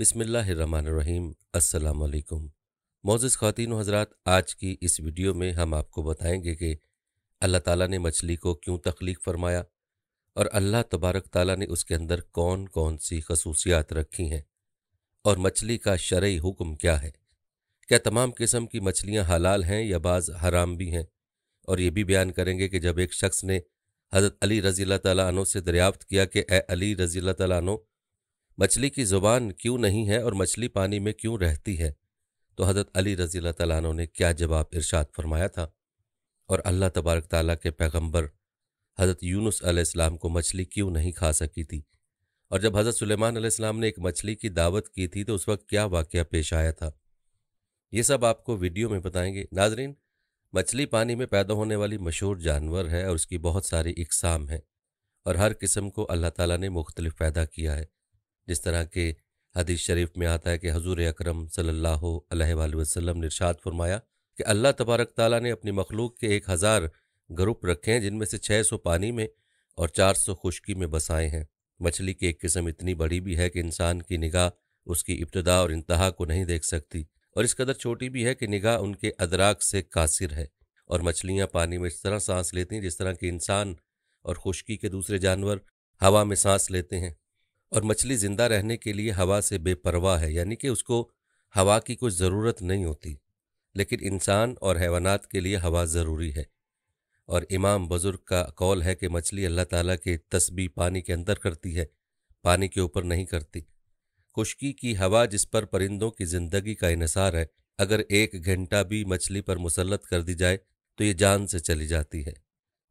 बिसमीम् अल्लाम मोज़ ख़वान हजरात आज की इस वीडियो में हम आपको बताएंगे कि अल्लाह ताला ने मछली को क्यों तख्लीक फ़रमाया और अल्लाह तबारक ताला ने उसके अंदर कौन कौन सी खसूसियात रखी हैं और मछली का शरय हुक्म क्या है क्या तमाम किस्म की मछलियाँ हलाल हैं या बाज़ हराम भी हैं और ये भी बयान करेंगे कि जब एक शख्स ने हज़रत अली रज़ी तनों से दरियाफ़्त किया कि ए अली रज़ी तनों मछली की ज़ुबान क्यों नहीं है और मछली पानी में क्यों रहती है तो हज़रत अली रज़ी तैन ने क्या जवाब इरशाद फरमाया था और अल्लाह तबारक ताल के पैगम्बर हज़रत यूनुस अलैहिस्सलाम को मछली क्यों नहीं खा सकी थी और जब हज़रत सुलेमान अलैहिस्सलाम ने एक मछली की दावत की थी तो उस वक्त क्या वाक़ पेश आया था ये सब आपको वीडियो में बताएंगे नाजरीन मछली पानी में पैदा होने वाली मशहूर जानवर है और उसकी बहुत सारी इकसाम है और हर किस्म को अल्लाह ताला ने मुख्तलिफ पैदा किया है जिस तरह के हदीस शरीफ में आता है कि हजूर अक्रम सल्लाम अलैहि निरशाद फरमाया कि अल्लाह तबारक ताली ने अपनी मखलूक के एक हज़ार ग्रुप रखे हैं जिनमें से छः सौ पानी में और चार सौ खुश्की में बसाए हैं मछली की एक किस्म इतनी बड़ी भी है कि इंसान की निगाह उसकी इब्तदा और इंतहा को नहीं देख सकती और इस कदर छोटी भी है कि निगाह उनके अदराक से कासिर है और मछलियाँ पानी में इस तरह सांस लेती हैं जिस तरह के इंसान और खुश्की के दूसरे जानवर हवा में सांस लेते हैं और मछली जिंदा रहने के लिए हवा से बेपरवाह है यानी कि उसको हवा की कुछ ज़रूरत नहीं होती लेकिन इंसान और हैवानात के लिए हवा ज़रूरी है और इमाम बुज़ुर्ग का कौल है कि मछली अल्लाह ताला के तस्बी पानी के अंदर करती है पानी के ऊपर नहीं करती खुश्की की हवा जिस पर परिंदों की ज़िंदगी का इसार है अगर एक घंटा भी मछली पर मुसलत कर दी जाए तो ये जान से चली जाती है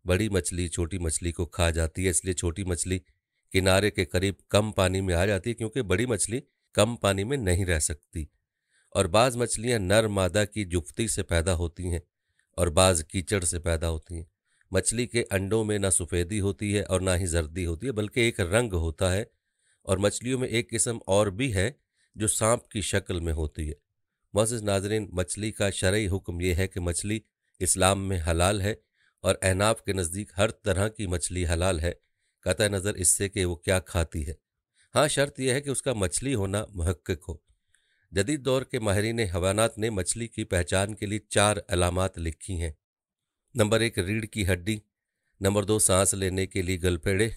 बड़ी मछली छोटी मछली को खा जाती है इसलिए छोटी मछली किनारे के करीब कम पानी में आ जाती है क्योंकि बड़ी मछली कम पानी में नहीं रह सकती और बाज़ मछलियाँ नर मादा की जुफ्ती से पैदा होती हैं और बाज़ कीचड़ से पैदा होती हैं मछली के अंडों में ना सफ़ेदी होती है और ना ही जर्दी होती है बल्कि एक रंग होता है और मछलियों में एक किस्म और भी है जो सांप की शक्ल में होती है मोज़ नाजरीन मछली का शर्य हुक्म यह है कि मछली इस्लाम में हलाल है और अहनाफ के नज़दीक हर तरह की मछली हलाल है कत नज़र इससे कि वो क्या खाती है हाँ शर्त यह है कि उसका मछली होना महक्क हो जदीद दौर के माहरीन हवानात ने मछली की पहचान के लिए चार अलामत लिखी हैं नंबर एक रीढ़ की हड्डी नंबर दो सांस लेने के लिए गलपेड़े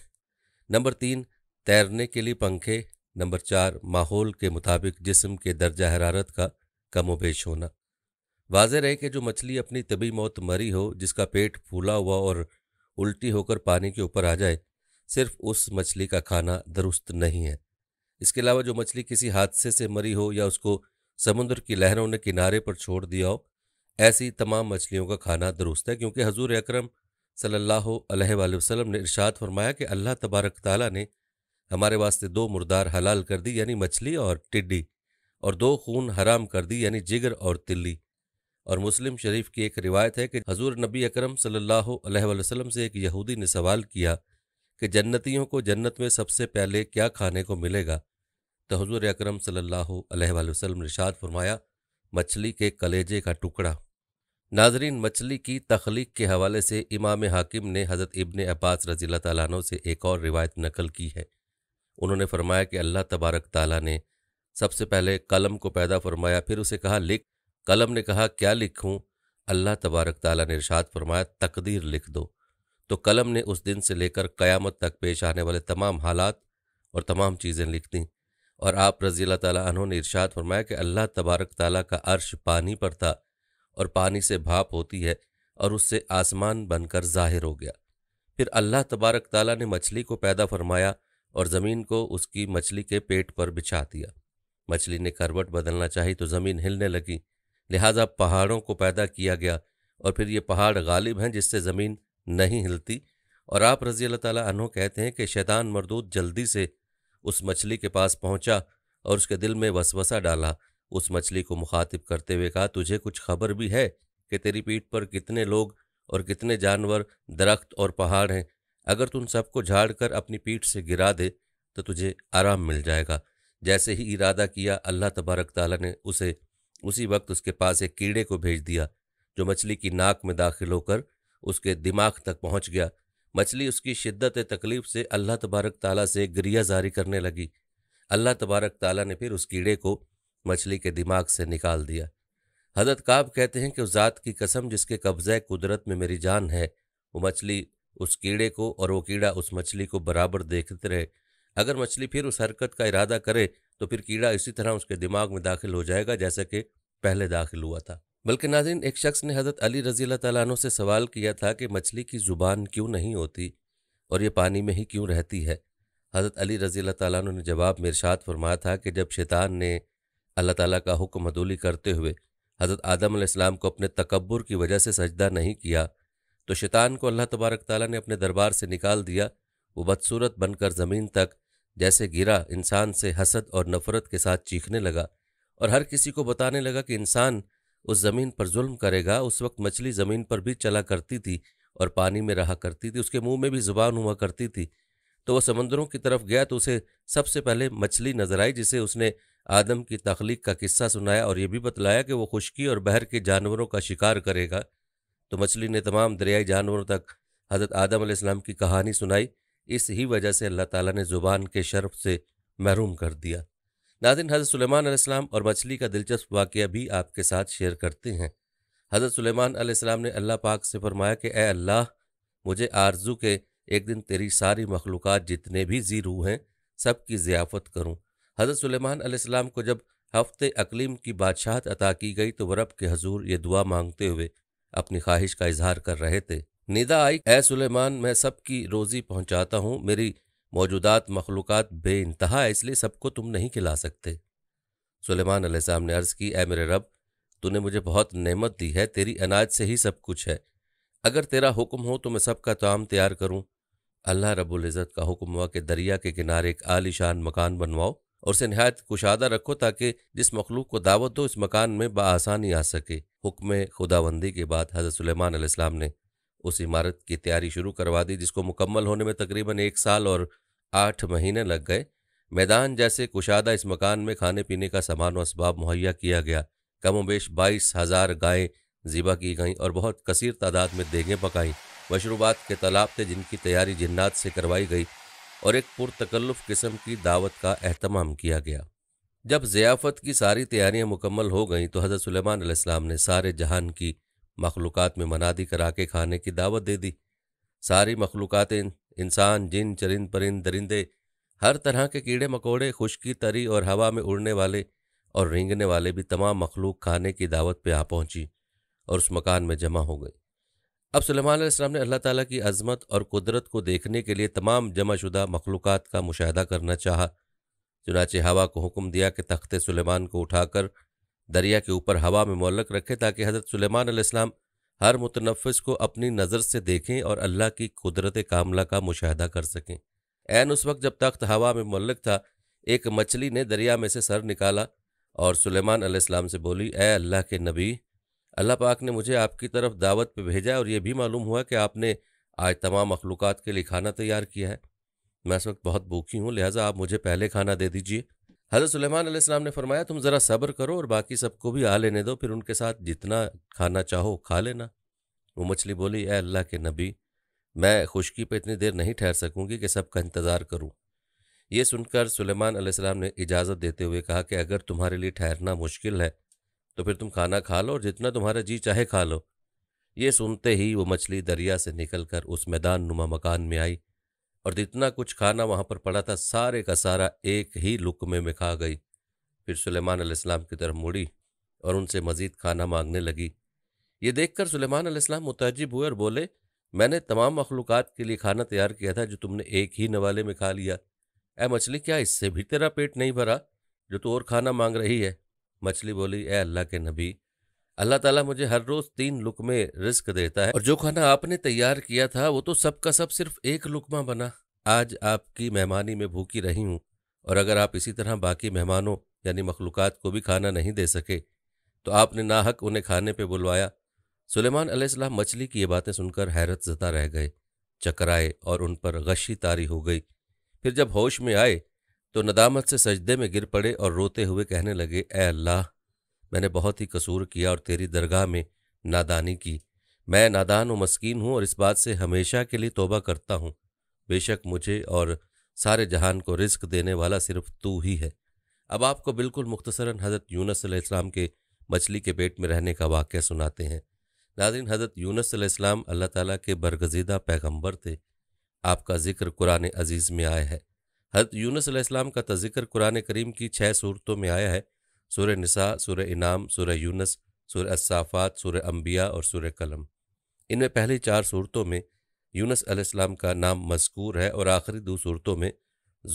नंबर तीन तैरने के लिए पंखे नंबर चार माहौल के मुताबिक जिस्म के दर्जा हरारत का कमोबेश होना वाज रहे कि जो मछली अपनी तबी मौत मरी हो जिसका पेट फूला हुआ और उल्टी होकर पानी के ऊपर आ जाए सिर्फ उस मछली का खाना दुरुस्त नहीं है इसके अलावा जो मछली किसी हादसे से मरी हो या उसको समुद्र की लहरों ने किनारे पर छोड़ दिया हो ऐसी तमाम मछलियों का खाना दुरुस्त है क्योंकि हजूर अक्रम सल्ला वसलम ने इरशाद फरमाया कि अल्लाह तबारक ताला ने हमारे वास्ते दो मुर्दार हलाल कर दी यानी मछली और टिड्डी और दो खून हराम कर दी यानी जिगर और तिल्ली और मुस्लिम शरीफ की एक रिवायत है कि हजूर नबी अक्रम सल्ला वसलम से एक यहूदी ने सवाल किया कि जन्नतियों को जन्नत में सबसे पहले क्या खाने को मिलेगा तो हजूर अक्रम सल्लाम रिशाद फरमाया मछली के कलेजे का टुकड़ा नाजरीन मछली की तख्लीक के हवाले से इमाम हाकिम ने हज़रत इबन अब्बास रज़ी तैनों से एक और रिवायत नकल की है उन्होंने फरमाया कि अल्लाह तबारक ताली ने सबसे पहले कलम को पैदा फरमाया फिर उसे कहा लिख कलम ने कहा क्या लिखूं अल्लाह तबारक ताली ने इरशाद फरमाया तकदीर लिख दो तो कलम ने उस दिन से लेकर क़यामत तक पेश आने वाले तमाम हालात और तमाम चीज़ें लिख दी और आप रज़ी अल्लाह ताली ने इरशाद फरमाया कि अल्लाह तबारक ताली का अर्श पानी पर था और पानी से भाप होती है और उससे आसमान बनकर ज़ाहिर हो गया फिर अल्लाह तबारक ताली ने मछली को पैदा फरमाया और ज़मीन को उसकी मछली के पेट पर बिछा दिया मछली ने करवट बदलना चाहिए तो ज़मीन हिलने लगी लिहाजा पहाड़ों को पैदा किया गया और फिर ये पहाड़ गालिब हैं जिससे ज़मीन नहीं हिलती और आप रजी अल्लाह तु कहते हैं कि शैतान मरदूद जल्दी से उस मछली के पास पहुंचा और उसके दिल में वसवसा डाला उस मछली को मुखातिब करते हुए कहा तुझे कुछ खबर भी है कि तेरी पीठ पर कितने लोग और कितने जानवर दरख्त और पहाड़ हैं अगर तुम सबको झाड़ कर अपनी पीठ से गिरा दे तो तुझे आराम मिल जाएगा जैसे ही इरादा किया अल्लाह तबारक ताली ने उसे उसी वक्त उसके पास एक कीड़े को भेज दिया जो मछली की नाक में दाखिल होकर उसके दिमाग तक पहुंच गया मछली उसकी शिद्दत तकलीफ से अल्लाह तबारक ताला से गिरिया जारी करने लगी अल्लाह तबारक ताला ने फिर उस कीड़े को मछली के दिमाग से निकाल दिया हजरत काब कहते हैं कि उस ज़ात की कसम जिसके कब्ज़ कुदरत में मेरी जान है वो मछली उस कीड़े को और वो कीड़ा उस मछली को बराबर देखते रहे अगर मछली फिर उस हरकत का इरादा करे तो फिर कीड़ा इसी तरह उसके दिमाग में दाखिल हो जाएगा जैसा कि पहले दाखिल हुआ था बल्कि नाजिन एक शख्स ने हज़रत अली रज़ी तु से सवाल किया था कि मछली की ज़ुबान क्यों नहीं होती और ये पानी में ही क्यों रहती है हज़रत अली रज़ी तु ने जवाब मेरशात फरमाया था कि जब शैतान ने अल्लाह ताला का हुक्म अदूली करते हुए हज़रत आदम इस्लाम को अपने तकबर की वजह से सजदा नहीं किया तो शैतान को अल्लाह तबारक ताली ने अपने दरबार से निकाल दिया वो बदसूरत बनकर ज़मीन तक जैसे गिरा इंसान से हसद और नफ़रत के साथ चीखने लगा और हर किसी को बताने लगा कि इंसान उस जमीन पर जुल्म करेगा उस वक्त मछली जमीन पर भी चला करती थी और पानी में रहा करती थी उसके मुंह में भी जुबान हुआ करती थी तो वह समंदरों की तरफ गया तो उसे सबसे पहले मछली नजर आई जिसे उसने आदम की तख्लीक का किस्सा सुनाया और यह भी बतलाया कि वह खुश्की और बहर के जानवरों का शिकार करेगा तो मछली ने तमाम दरियाई जानवरों तक हज़रत आदम आसमाम की कहानी सुनाई इस ही वजह से अल्लाह ताला ने ज़ुबान के शर्फ से महरूम कर दिया नादिन हज़रत सुलेमान अलैहिस्सलाम और मछली का दिलचस्प वाक़ भी आपके साथ शेयर करते हैं हज़रत सुलेमान अलैहिस्सलाम ने अल्लाह पाक से फरमाया कि ए अल्लाह मुझे आरजू के एक दिन तेरी सारी मखलूक जितने भी जी रू हैं सब की ज़ियाफ़त करूँ हज़रत सुलेमान अलैहिस्सलाम को जब हफ्ते अकलीम की बादशाहत अता की गई तो वरब के हजूर ये दुआ मांगते हुए अपनी ख्वाहिश का इजहार कर रहे थे निदा आई ए सुलेमान मैं सबकी रोज़ी पहुँचाता हूँ मेरी मौजूदात मखलूक बे इंतहा इसलिए सबको तुम नहीं खिला सकते सुलेमान अलैहिस्सलाम ने अर्ज़ की ए मेरे रब तूने मुझे बहुत नेमत दी है तेरी अनाज से ही सब कुछ है अगर तेरा हुक्म हो तो मैं सबका काम तैयार करूं अल्लाह रबुल्ज़त का हुक्म हुआ कि दरिया के किनारे एक आलिशान मकान बनवाओ और उसे नहायत कुशादा रखो ताकि जिस मखलूक को दावत दो इस मकान में बसानी आ सके हुक्म खुदाबंदी के बाद हज़रत सलेमान ने उस इमारत की तैयारी शुरू करवा दी जिसको मुकम्मल होने में तकरीबन एक साल और आठ महीने लग गए मैदान जैसे कुशादा इस मकान में खाने पीने का सामान व इसबाब मुहैया किया गया कमोबेश बाईस हज़ार गायें ज़िबा की गईं और बहुत कसीर तादाद में देगें पकाईं मशरूबात के तालाब थे जिनकी तैयारी जन्नात से करवाई गई और एक पुरतकल्लुफ़ किस्म की दावत का अहतमाम किया गया जब ज़ियाफ़त की सारी तैयारियां मुकम्मल हो गईं तो हज़रत सलेमान ने सारे जहान की मखलूक़ात में मनादी करा के खाने की दावत दे दी सारी मखलूक़ातें इंसान जिन चरिंद परिंद दरिंदे हर तरह के कीड़े मकोड़े खुशकी तरी और हवा में उड़ने वाले और रेंगने वाले भी तमाम मखलूक खाने की दावत पे आ पहुंची और उस मकान में जमा हो गई अब सलेमान ने अल्लाह ताला की अजमत और कुदरत को देखने के लिए तमाम जमाशुदा मखलूक का मुशाह करना चाहा चुनाचे हवा को हुक्म दिया कि तख्ते सुलेमान को उठाकर दरिया के ऊपर हवा में मोलक रखे ताकि हज़रत सुलेमान हर मुतनफ़ को अपनी नज़र से देखें और अल्लाह की कुदरत कामला का मुशाह कर सकें एन उस वक्त जब तख्त हवा में मलक था एक मछली ने दरिया में से सर निकाला और सुलेमान सलेमान से बोली ए अल्लाह के नबी अल्लाह पाक ने मुझे आपकी तरफ दावत पर भेजा और यह भी मालूम हुआ कि आपने आज तमाम मखलूक के लिए खाना तैयार किया है मैं इस वक्त बहुत भूखी हूँ लिहाजा आप मुझे पहले खाना दे दीजिए हज़रत सुलेमान सलेमान ने फरमाया तुम ज़रा सब्र करो और बाकी सबको भी आ लेने दो फिर उनके साथ जितना खाना चाहो खा लेना वो मछली बोली ए अल्लाह के नबी मैं खुशकी पे इतनी देर नहीं ठहर सकूंगी कि सबका इंतज़ार करूं। ये सुनकर सुलेमान सलेमान ने इजाज़त देते हुए कहा कि अगर तुम्हारे लिए ठहरना मुश्किल है तो फिर तुम खाना खा लो और जितना तुम्हारा जी चाहे खा लो ये सुनते ही वो मछली दरिया से निकलकर उस मैदान नुमा मकान में आई और जितना कुछ खाना वहाँ पर पड़ा था सारे का सारा एक ही लुकमे में खा गई फिर सुलेमान की तरफ मुड़ी और उनसे मज़ीद खाना मांगने लगी ये देखकर सुलेमान अलैहिस्सलाम मुतजब हुए और बोले मैंने तमाम मखलूक के लिए खाना तैयार किया था जो तुमने एक ही नवाले में खा लिया ए मछली क्या इससे भी तेरा पेट नहीं भरा जो तू और खाना मांग रही है मछली बोली ए अल्लाह के नबी अल्लाह ताला मुझे हर रोज़ तीन लुकमे रिस्क देता है और जो खाना आपने तैयार किया था वो तो सब का सब सिर्फ एक लुकमा बना आज आपकी मेहमानी में भूखी रही हूँ और अगर आप इसी तरह बाकी मेहमानों यानी मखलूक को भी खाना नहीं दे सके तो आपने नाहक उन्हें खाने पर बुलवाया सुलेमान अलैहिस्सलाम मछली की ये बातें सुनकर हैरत जता रह गए चकराए और उन पर गशी तारी हो गई फिर जब होश में आए तो नदामत से सजदे में गिर पड़े और रोते हुए कहने लगे ए अल्लाह मैंने बहुत ही कसूर किया और तेरी दरगाह में नादानी की मैं नादान व मस्किन हूँ और इस बात से हमेशा के लिए तोबा करता हूँ बेशक मुझे और सारे जहान को रिस्क देने वाला सिर्फ तू ही है अब आपको बिल्कुल मुख्तसरा हज़रत यूनस के मछली के पेट में रहने का वाक़ सुनाते हैं नादिन हज़रत यूनसम अल्लाह ताला के बरगजीदा पैगम्बर थे आपका जिक्र कुरान अजीज़ में आया है हज़रत यूनसम का तजिक्र कुरान करीम की छः सूरतों में आया है सुर नसा सुर इनाम सुर यूनस सुर असाफ़ात सुर अम्बिया और सुर कलम इनमें पहली चार सूरतों में यूनस का नाम मजकूर है और आखिरी दो सूरतों में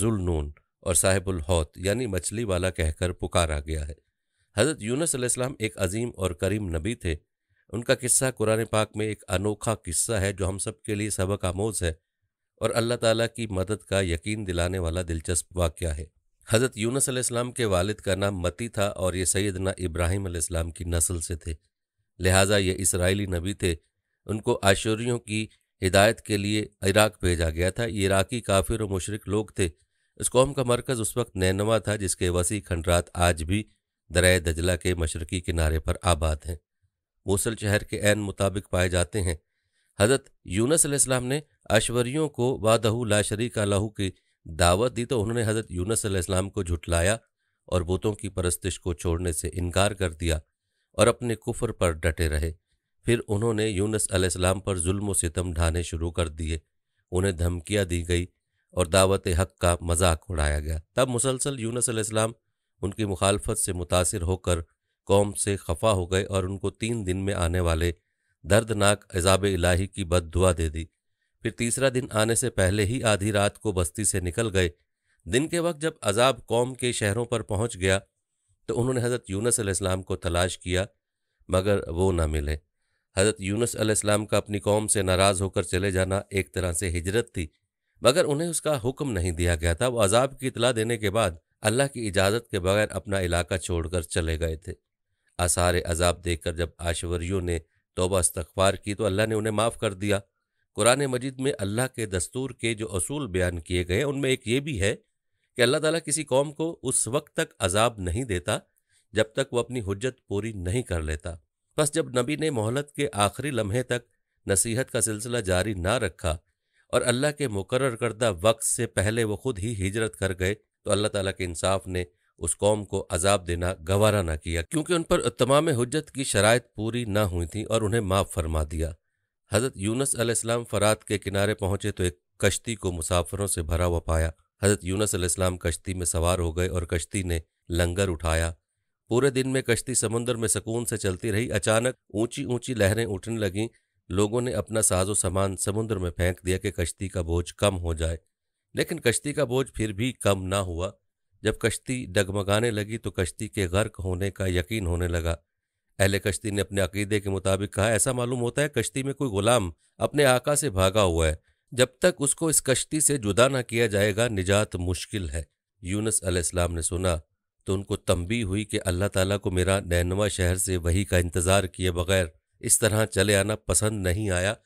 जुलनून और साहिबुल हौत यानी मछली वाला कहकर पुकारा गया है हज़रत यूनसम एक अजीम और करीम नबी थे उनका किस्सा कुरान पाक में एक अनोखा किस्सा है जो हम सब के लिए सबक आमोज है और अल्लाह ताला की मदद का यकीन दिलाने वाला दिलचस्प वाक्य है हज़रत यूनस अलैहिस्सलाम के वालिद का नाम मती था और ये सैदना इब्राहिम अलैहिस्सलाम की नस्ल से थे लिहाजा ये इसराइली नबी थे उनको आशूरियों की हिदायत के लिए इराक भेजा गया था ये इराकी काफिर और मुशरक लोग थे इस कौम का मरकज़ उस वक्त नैनवा था जिसके वसी खंडरात आज भी दरए दजला के मशरकी किनारे पर आबाद हैं मूसल शहर के ऐन मुताबिक पाए जाते हैं हजरत यूनस अलैहिस्सलाम ने अश्वरियों को वादहू ला शरीक लहू की दावत दी तो उन्होंने हजरत यूनस अलैहिस्सलाम को झुटलाया और बुतों की परस्तिश को छोड़ने से इनकार कर दिया और अपने कुफर पर डटे रहे फिर उन्होंने यूनस अलैहिस्सलाम पर जुल्म सितम ढाने शुरू कर दिए उन्हें धमकियाँ दी गई और दावत हक का मजाक उड़ाया गया तब मुसलसल यूनस अलैहिस्सलाम उनकी मुखालफत से मुतासर होकर कौम से खफा हो गए और उनको तीन दिन में आने वाले दर्दनाक अजाब इलाही की बद दुआ दे दी फिर तीसरा दिन आने से पहले ही आधी रात को बस्ती से निकल गए दिन के वक्त जब अजाब कौम के शहरों पर पहुंच गया तो उन्होंने हज़रत यूनस अलैहिस्सलाम को तलाश किया मगर वो ना मिले हज़रत यूनस अलैहिस्सलाम का अपनी कौम से नाराज़ होकर चले जाना एक तरह से हिजरत थी मगर उन्हें उसका हुक्म नहीं दिया गया था वो अजाब की इतला देने के बाद अल्लाह की इजाज़त के बगैर अपना इलाका छोड़कर चले गए थे आसार अजाब देखकर जब आशवरियों ने तोबा इस्तार की तो अल्लाह ने उन्हें माफ़ कर दिया कुरान मजिद में अल्लाह के दस्तूर के जो असूल बयान किए गए उनमें एक ये भी है कि अल्लाह ताला किसी कौम को उस वक्त तक अजाब नहीं देता जब तक वो अपनी हजत पूरी नहीं कर लेता बस जब नबी ने मोहलत के आखिरी लम्हे तक नसीहत का सिलसिला जारी ना रखा और अल्लाह के मुकर करदा वक्त से पहले वो खुद ही हिजरत कर गए तो अल्लाह ताला के इंसाफ ने उस कौम को अजाब देना गवारा न किया क्योंकि उन पर तमाम हजत की शराय पूरी ना हुई थी और उन्हें माफ़ फरमा दिया हज़रत यूनस अलैहिस्सलाम फरात के किनारे पहुंचे तो एक कश्ती को मुसाफिरों से भरा हुआ पाया हज़रत यूनस अलैहिस्सलाम कश्ती में सवार हो गए और कश्ती ने लंगर उठाया पूरे दिन में कश्ती समुंदर में सुकून से चलती रही अचानक ऊंची ऊंची लहरें उठने लगीं लोगों ने अपना साजो सामान समुद्र में फेंक दिया कि कश्ती का बोझ कम हो जाए लेकिन कश्ती का बोझ फिर भी कम ना हुआ जब कश्ती डगमगाने लगी तो कश्ती के गर्क होने का यकीन होने लगा अहले कश्ती ने अपने अकीदे के मुताबिक कहा ऐसा मालूम होता है कश्ती में कोई गुलाम अपने आका से भागा हुआ है जब तक उसको इस कश्ती से जुदा ना किया जाएगा निजात मुश्किल है यूनस अलैहिस्सलाम ने सुना तो उनको तंबी हुई कि अल्लाह ताला को मेरा नैनवा शहर से वही का इंतज़ार किए बगैर इस तरह चले आना पसंद नहीं आया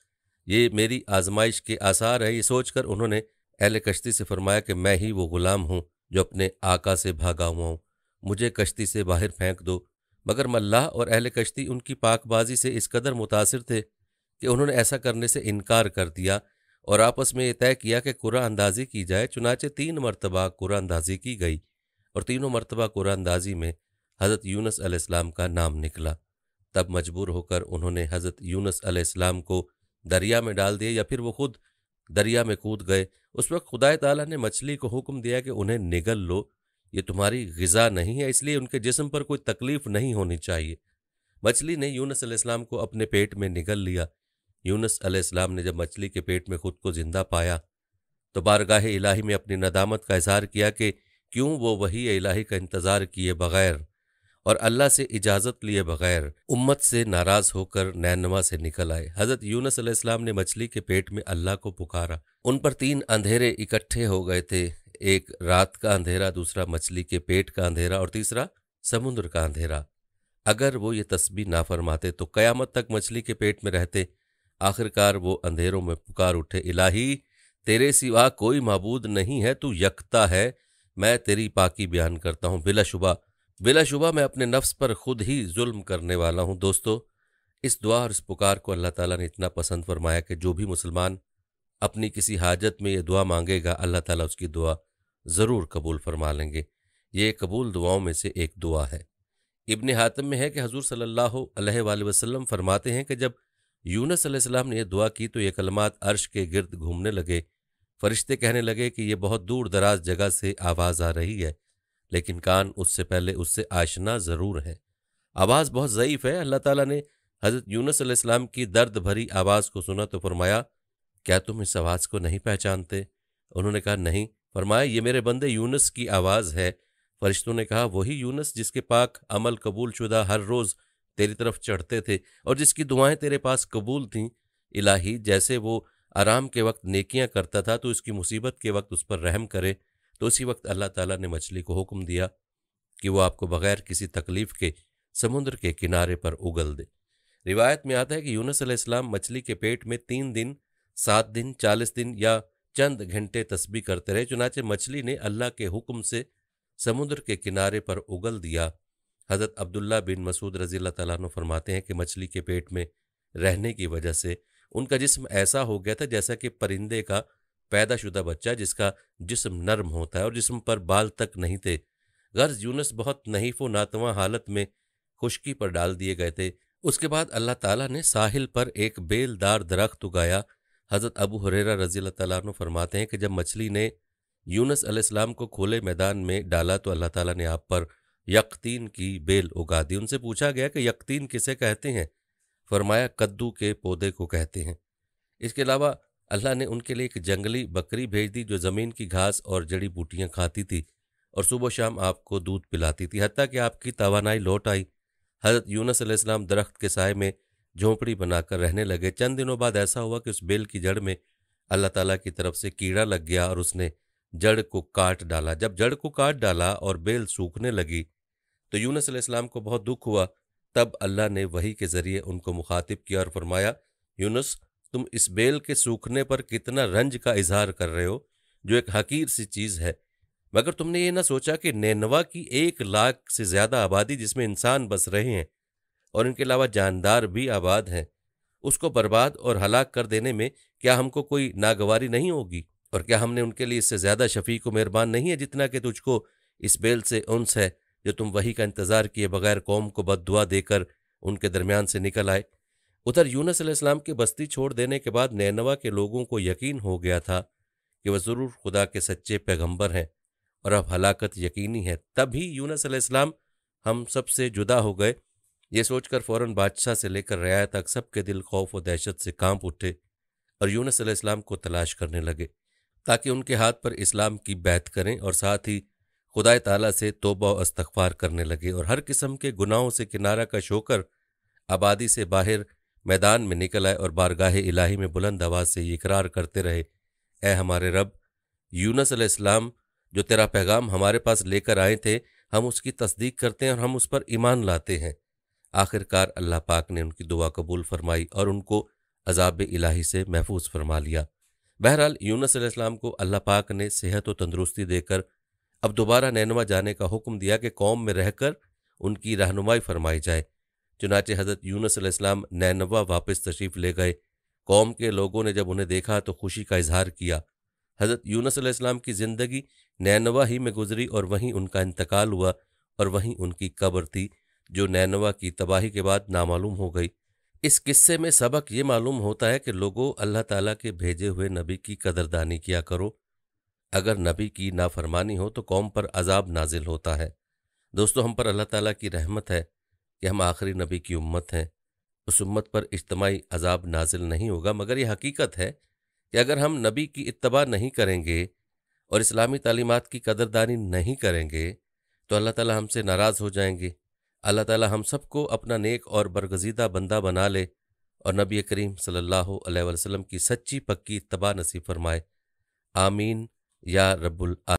ये मेरी आजमाइश के आसार है ये सोचकर उन्होंने अहल कश्ती से फरमाया कि मैं ही वो गुलाम हूँ जो अपने आका से भागा हुआ हूं मुझे कश्ती से बाहर फेंक दो मगर मल्लाह और अहल कश्ती उनकी पाकबाजी से इस कदर मुतासर थे कि उन्होंने ऐसा करने से इनकार कर दिया और आपस में ये तय किया कि कुरा अंदाजी की जाए चुनाचे तीन मरतबा कुरा अंदाजी की गई और तीनों मरतबा कुरा अंदाजी में हज़रत यूनस अलैहिस्सलाम का नाम निकला तब मजबूर होकर उन्होंने हज़रत यूनस अलैहिस्सलाम को दरिया में डाल दिया या फिर वो खुद दरिया में कूद गए उस वक्त खुदा तला ने मछली को हुक्म दिया कि उन्हें निगल लो ये तुम्हारी गज़ा नहीं है इसलिए उनके जिसम पर कोई तकलीफ नहीं होनी चाहिए मछली ने यूनस अलैहिस्सलाम को अपने पेट में निगल लिया यूनस अलैहिस्सलाम ने जब मछली के पेट में खुद को जिंदा पाया तो बारगाह इलाही में अपनी नदामत का इजहार किया कि क्यों वो वही इलाही का इंतज़ार किए बगैर और अल्लाह से इजाज़त लिए बगैर उम्मत से नाराज़ होकर नैनवा से निकल आए हज़रत यूनस अलैहिस्सलाम ने मछली के पेट में अल्लाह को पुकारा उन पर तीन अंधेरे इकट्ठे हो गए थे एक रात का अंधेरा दूसरा मछली के पेट का अंधेरा और तीसरा समुद्र का अंधेरा अगर वो ये तस्बी ना फरमाते तो कयामत तक मछली के पेट में रहते आखिरकार वो अंधेरों में पुकार उठे इलाही तेरे सिवा कोई मबूद नहीं है तू यकता है मैं तेरी पाकी बयान करता हूँ बिलाशुबा बिलाशुबा मैं अपने नफ्स पर खुद ही जुल्म करने वाला हूं दोस्तों इस दुआ और इस पुकार को अल्लाह ताला ने इतना पसंद फरमाया कि जो भी मुसलमान अपनी किसी हाजत में ये दुआ मांगेगा अल्लाह ताला उसकी दुआ ज़रूर कबूल फरमा लेंगे ये कबूल दुआओं में से एक दुआ है इब्न हातम में है कि हजूर सल्ला वसलम फरमाते हैं कि जब यूनस अलैहिस्सलाम ने यह दुआ की तो ये कलमात अर्श के गिर्द घूमने लगे फरिश्ते कहने लगे कि ये बहुत दूर दराज जगह से आवाज़ आ रही है लेकिन कान उससे पहले उससे आशना ज़रूर हैं आवाज़ बहुत ज़यीफ़ है अल्लाह ताला ने हज़रत यूनस अलैहिस्सलाम की दर्द भरी आवाज़ को सुना तो फरमाया क्या तुम इस आवाज़ को नहीं पहचानते उन्होंने कहा नहीं फरमाया ये मेरे बंदे यूनस की आवाज़ है फरिश्तों ने कहा वही यूनस जिसके पाक अमल कबूल शुदा हर रोज़ तेरी तरफ चढ़ते थे और जिसकी दुआएं तेरे पास कबूल थीं इलाही जैसे वो आराम के वक्त नेकियां करता था तो इसकी मुसीबत के वक्त उस पर रहम करे तो उसी वक्त अल्लाह ताला ने मछली को हुक्म दिया कि वो आपको बगैर किसी तकलीफ के समुद्र के किनारे पर उगल दे रिवायत में आता है कि यूनस अलैहिस्सलाम मछली के पेट में तीन दिन सात दिन चालीस दिन या चंद घंटे तस्बी करते रहे चुनाचे मछली ने अल्लाह के हुक्म से समुद्र के किनारे पर उगल दिया हज़रत अब्दुल्ला बिन मसूद रज़ील तु फरमाते हैं कि मछली के पेट में रहने की वजह से उनका जिस्म ऐसा हो गया था जैसा कि परिंदे का पैदाशुदा बच्चा जिसका जिस्म नर्म होता है और जिस्म पर बाल तक नहीं थे गर्ज यूनस बहुत नहीफ व नातवा हालत में खुशकी पर डाल दिए गए थे उसके बाद अल्लाह ताला ने साहिल पर एक बेलदार दरख्त उगाया हज़रत अबू हुरेरा रजी तु फरमाते हैं कि जब मछली ने यूनस अलैहिस्सलाम को खुले मैदान में डाला तो अल्लाह ताला ने आप पर यकतीन की बेल उगा दी उनसे पूछा गया कि यकतीन किसे कहते हैं फरमाया कद्दू के पौधे को कहते हैं इसके अलावा अल्लाह ने उनके लिए एक जंगली बकरी भेज दी जो ज़मीन की घास और जड़ी बूटियाँ खाती थी और सुबह शाम आपको दूध पिलाती थी हती कि आपकी तोानाई लौट आई हज़रत यूनस अलैहिस्सलाम दरख्त के साय में झोंपड़ी बनाकर रहने लगे चंद दिनों बाद ऐसा हुआ कि उस बेल की जड़ में अल्लाह ताला की तरफ से कीड़ा लग गया और उसने जड़ को काट डाला जब जड़ को काट डाला और बेल सूखने लगी तो यूनस अलैहिस्सलाम को बहुत दुख हुआ तब अल्लाह ने वही के ज़रिए उनको मुखातिब किया और फरमाया यूनस तुम इस बेल के सूखने पर कितना रंज का इजहार कर रहे हो जो एक हकीर सी चीज है मगर तुमने ये ना सोचा कि नैनवा की एक लाख से ज्यादा आबादी जिसमें इंसान बस रहे हैं और इनके अलावा जानदार भी आबाद हैं उसको बर्बाद और हलाक कर देने में क्या हमको कोई नागवारी नहीं होगी और क्या हमने उनके लिए इससे ज्यादा शफीक को मेहरबान नहीं है जितना कि तुझको इस बेल से उनस है जो तुम वही का इंतजार किए बगैर कौम को बद देकर उनके दरमियान से निकल आए उधर यूनस अलैहिस्सलाम की बस्ती छोड़ देने के बाद नैनवा के लोगों को यकीन हो गया था कि वह ज़रूर खुदा के सच्चे पैगंबर हैं और अब हलाकत यकीनी है तभी यूनस अलैहिस्सलाम हम सब से जुदा हो गए ये सोचकर फ़ौरन बादशाह से लेकर रियाया तक सबके दिल खौफ और दहशत से कांप उठे और यूनस अलैहिस्सलाम को तलाश करने लगे ताकि उनके हाथ पर इस्लाम की बैत करें और साथ ही खुदा ताला से तोबा अस्तगफार करने लगे और हर किस्म के गुनाहों से किनारा कश होकर आबादी से बाहर मैदान में निकल आए और बारगाह इलाही में बुलंद आवाज से ये इकरार करते रहे ए हमारे रब यूनस अलैहिस्सलाम जो तेरा पैगाम हमारे पास लेकर आए थे हम उसकी तस्दीक करते हैं और हम उस पर ईमान लाते हैं आखिरकार अल्लाह पाक ने उनकी दुआ कबूल फरमाई और उनको अजाब इलाही से महफूज फरमा लिया बहरहाल यूनस अलैहिस्सलाम को अल्लाह पाक ने सेहत और तंदुरुस्ती देकर अब दोबारा नैनवा जाने का हुक्म दिया कि कौम में रहकर उनकी रहनुमाई फरमाई जाए चुनाचे हज़रत यूनस अलैहिस्सलाम नैनवा वापस तशरीफ़ ले गए कौम के लोगों ने जब उन्हें देखा तो खुशी का इजहार किया हज़रत यूनस अलैहिस्सलाम की ज़िंदगी नैनवा ही में गुजरी और वहीं उनका इंतकाल हुआ और वहीं उनकी कब्र थी जो नैनवा की तबाही के बाद नामालूम हो गई इस किस्से में सबक ये मालूम होता है कि लोगों अल्लाह ताला के भेजे हुए नबी की कदरदानी किया करो अगर नबी की नाफरमानी हो तो कौम पर अजाब नाजिल होता है दोस्तों हम पर अल्लाह ताला की रहमत है कि हम आखिरी नबी की उम्मत हैं उस उम्मत पर इज्तमाही अजाब नाजिल नहीं होगा मगर यह हकीकत है कि अगर हम नबी की इतबा नहीं करेंगे और इस्लामी तालीमत की कदरदानी नहीं करेंगे तो अल्लाह ताला हमसे नाराज़ हो जाएंगे अल्लाह ताला हम सबको अपना नेक और बरगजीदा बंदा बना ले और नबी करीम सल्लल्लाहु अलैहि वसल्लम की सच्ची पक्की इतबा नसीब फरमाए आमीन या रब्बुल